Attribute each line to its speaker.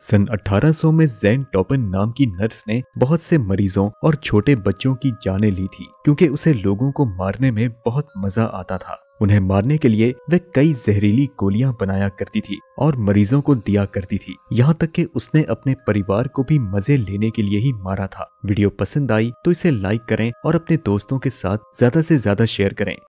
Speaker 1: सन 1800 में जैन टॉपन नाम की नर्स ने बहुत से मरीजों और छोटे बच्चों की जानें ली थी क्योंकि उसे लोगों को मारने में बहुत मजा आता था उन्हें मारने के लिए वह कई जहरीली गोलियां बनाया करती थी और मरीजों को दिया करती थी यहाँ तक कि उसने अपने परिवार को भी मजे लेने के लिए ही मारा था वीडियो पसंद आई तो इसे लाइक करें और अपने दोस्तों के साथ ज्यादा से ज्यादा शेयर करें